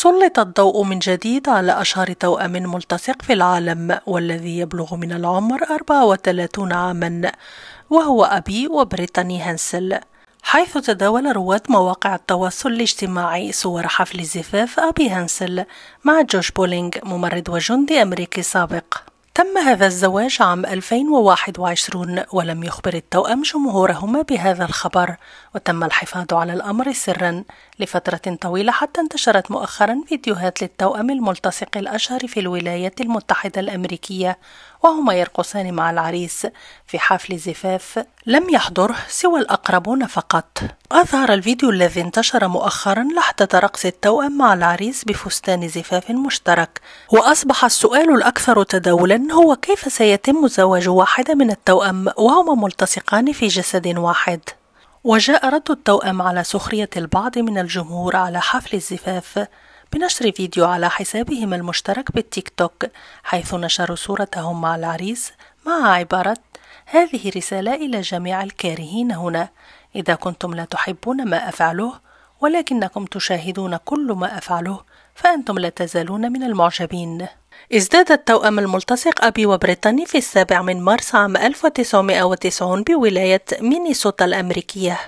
سلط الضوء من جديد على أشهر توأم ملتصق في العالم والذي يبلغ من العمر 34 عاما وهو أبي وبريتاني هانسل حيث تداول رواد مواقع التواصل الاجتماعي صور حفل زفاف أبي هانسل مع جوش بولينغ ممرض وجندي أمريكي سابق تم هذا الزواج عام 2021 ولم يخبر التوأم جمهورهما بهذا الخبر وتم الحفاظ على الأمر سرا لفترة طويلة حتى انتشرت مؤخرا فيديوهات للتوأم الملتصق الأشهر في الولايات المتحدة الأمريكية وهما يرقصان مع العريس في حفل زفاف لم يحضره سوى الأقربون فقط أظهر الفيديو الذي انتشر مؤخرا لحظة رقص التوأم مع العريس بفستان زفاف مشترك وأصبح السؤال الأكثر تداولا هو كيف سيتم زواج واحدة من التوأم وهما ملتصقان في جسد واحد وجاء رد التوأم على سخرية البعض من الجمهور على حفل الزفاف بنشر فيديو على حسابهم المشترك بالتيك توك حيث نشروا صورتهم مع العريس مع عبارة هذه رسالة إلى جميع الكارهين هنا إذا كنتم لا تحبون ما أفعله ولكنكم تشاهدون كل ما أفعله فأنتم لا تزالون من المعجبين ازداد التوأم الملتصق أبي وبريطاني في السابع من مارس عام 1990 بولاية مينيسوتا الأمريكية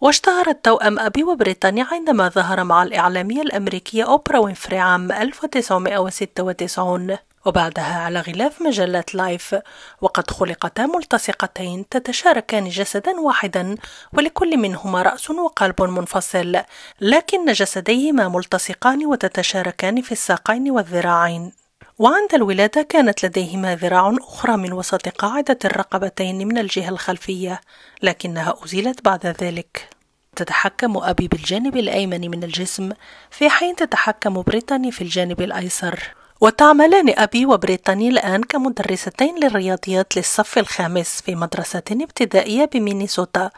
واشتهر التوأم أبي وبريطاني عندما ظهر مع الإعلامية الأمريكية أوبرا وينفري عام 1996 وبعدها على غلاف مجلة لايف وقد خلقتا ملتصقتين تتشاركان جسدا واحدا ولكل منهما رأس وقلب منفصل لكن جسديهما ملتصقان وتتشاركان في الساقين والذراعين وعند الولادة كانت لديهما ذراع أخرى من وسط قاعدة الرقبتين من الجهة الخلفية لكنها أزيلت بعد ذلك تتحكم أبي بالجانب الأيمن من الجسم في حين تتحكم بريتاني في الجانب الأيسر وتعملان أبي وبريتاني الآن كمدرستين للرياضيات للصف الخامس في مدرسة ابتدائية بمينيسوتا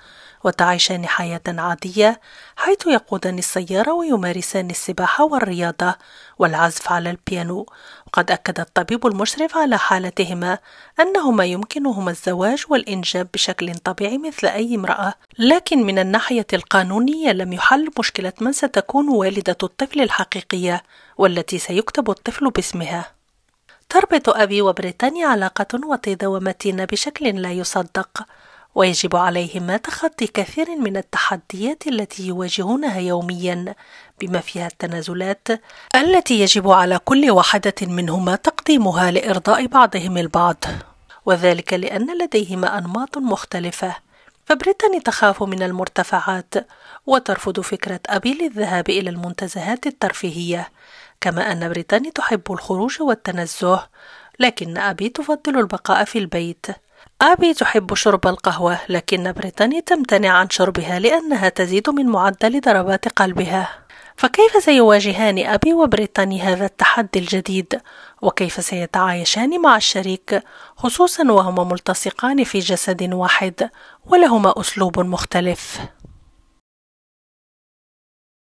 وتعيشان حياة عادية حيث يقودان السيارة ويمارسان السباحة والرياضة والعزف على البيانو وقد أكد الطبيب المشرف على حالتهما أنهما يمكنهما الزواج والإنجاب بشكل طبيعي مثل أي امرأة لكن من الناحية القانونية لم يحل مشكلة من ستكون والدة الطفل الحقيقية والتي سيكتب الطفل باسمها تربط أبي وبريتانيا علاقة وطيدة ومتينة بشكل لا يصدق ويجب عليهما تخطي كثير من التحديات التي يواجهونها يوميا بما فيها التنازلات التي يجب على كل واحده منهما تقديمها لارضاء بعضهم البعض وذلك لان لديهما انماط مختلفه فبريتاني تخاف من المرتفعات وترفض فكره ابي للذهاب الى المنتزهات الترفيهيه كما ان بريتاني تحب الخروج والتنزه لكن ابي تفضل البقاء في البيت أبي تحب شرب القهوة لكن بريتاني تمتنع عن شربها لأنها تزيد من معدل ضربات قلبها فكيف سيواجهان أبي وبريتاني هذا التحدي الجديد؟ وكيف سيتعايشان مع الشريك خصوصا وهما ملتصقان في جسد واحد ولهما أسلوب مختلف؟